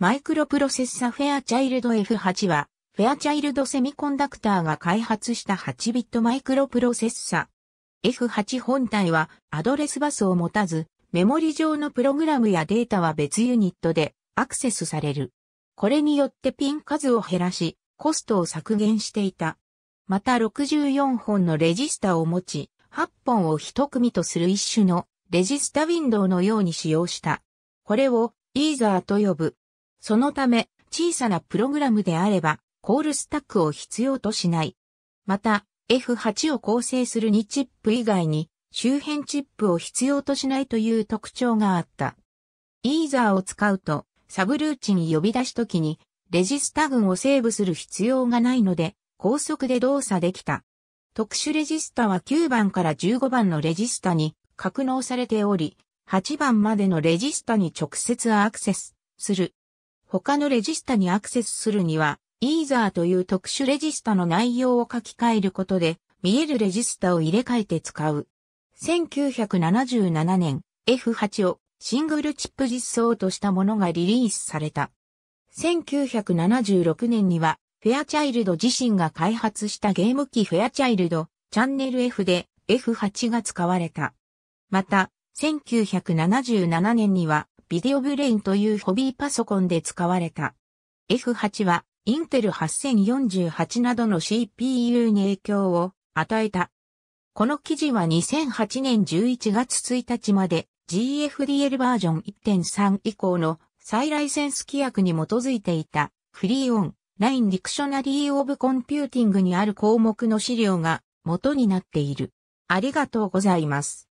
マイクロプロセッサフェアチャイルド F8 は、フェアチャイルドセミコンダクターが開発した8ビットマイクロプロセッサ。F8 本体はアドレスバスを持たず、メモリ上のプログラムやデータは別ユニットでアクセスされる。これによってピン数を減らし、コストを削減していた。また64本のレジスタを持ち、8本を1組とする一種のレジスタウィンドウのように使用した。これをイーザーと呼ぶ。そのため、小さなプログラムであれば、コールスタックを必要としない。また、F8 を構成する2チップ以外に、周辺チップを必要としないという特徴があった。イーザーを使うと、サブルーチン呼び出し時に、レジスタ群をセーブする必要がないので、高速で動作できた。特殊レジスタは9番から15番のレジスタに格納されており、8番までのレジスタに直接アクセスする他のレジスタにアクセスするには、イーザーという特殊レジスタの内容を書き換えることで、見えるレジスタを入れ替えて使う。1977年、F8 をシングルチップ実装としたものがリリースされた。1976年には、フェアチャイルド自身が開発したゲーム機フェアチャイルド、チャンネル F で F8 が使われた。また、1977年には、ビデオブレインというホビーパソコンで使われた。F8 は、インテル8048などの CPU に影響を与えた。この記事は2008年11月1日まで GFDL バージョン1.3以降の再ライセンス規約に基づいていたフリーオンラインディクショナリーオブコンピューティングにある項目の資料が元になっている。ありがとうございます。